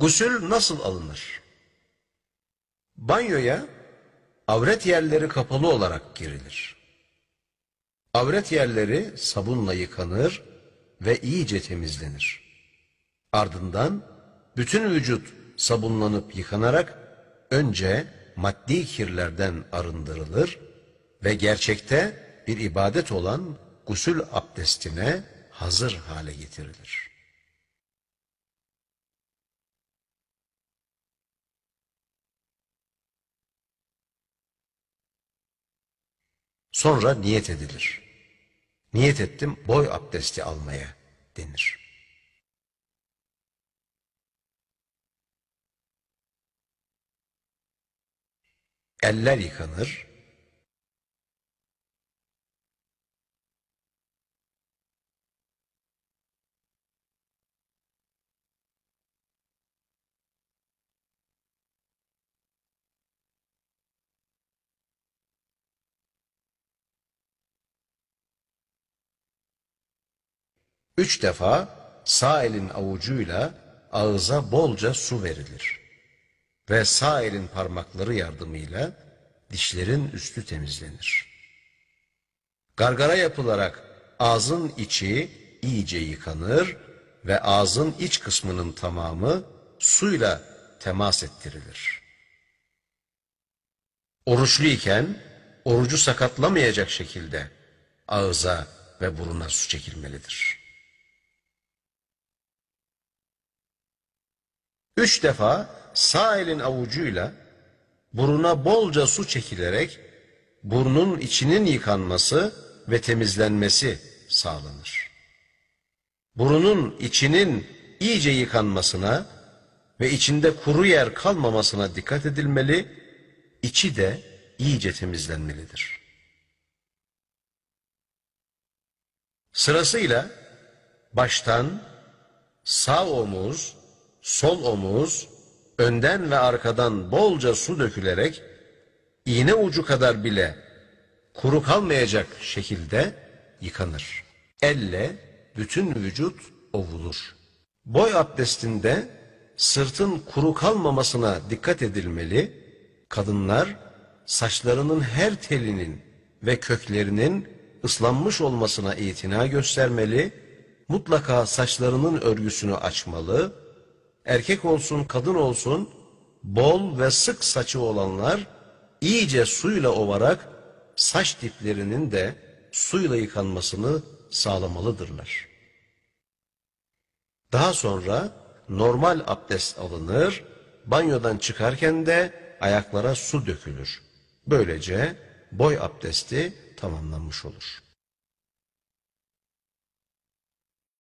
Gusül nasıl alınır? Banyoya avret yerleri kapalı olarak girilir. Avret yerleri sabunla yıkanır ve iyice temizlenir. Ardından bütün vücut sabunlanıp yıkanarak önce maddi kirlerden arındırılır ve gerçekte bir ibadet olan gusül abdestine hazır hale getirilir. Sonra niyet edilir. Niyet ettim boy abdesti almaya denir. Eller yıkanır, Üç defa sağ elin avucuyla ağıza bolca su verilir. Ve sağ elin parmakları yardımıyla dişlerin üstü temizlenir. Gargara yapılarak ağzın içi iyice yıkanır ve ağzın iç kısmının tamamı suyla temas ettirilir. Oruçlu iken orucu sakatlamayacak şekilde ağıza ve buruna su çekilmelidir.'' Üç defa sağ elin avucuyla buruna bolca su çekilerek burnun içinin yıkanması ve temizlenmesi sağlanır. Burunun içinin iyice yıkanmasına ve içinde kuru yer kalmamasına dikkat edilmeli, içi de iyice temizlenmelidir. Sırasıyla baştan sağ omuz, sol omuz, önden ve arkadan bolca su dökülerek iğne ucu kadar bile kuru kalmayacak şekilde yıkanır. Elle bütün vücut ovulur. Boy abdestinde sırtın kuru kalmamasına dikkat edilmeli. Kadınlar saçlarının her telinin ve köklerinin ıslanmış olmasına itina göstermeli. Mutlaka saçlarının örgüsünü açmalı erkek olsun kadın olsun bol ve sık saçı olanlar iyice suyla ovarak saç diplerinin de suyla yıkanmasını sağlamalıdırlar. Daha sonra normal abdest alınır, banyodan çıkarken de ayaklara su dökülür. Böylece boy abdesti tamamlanmış olur.''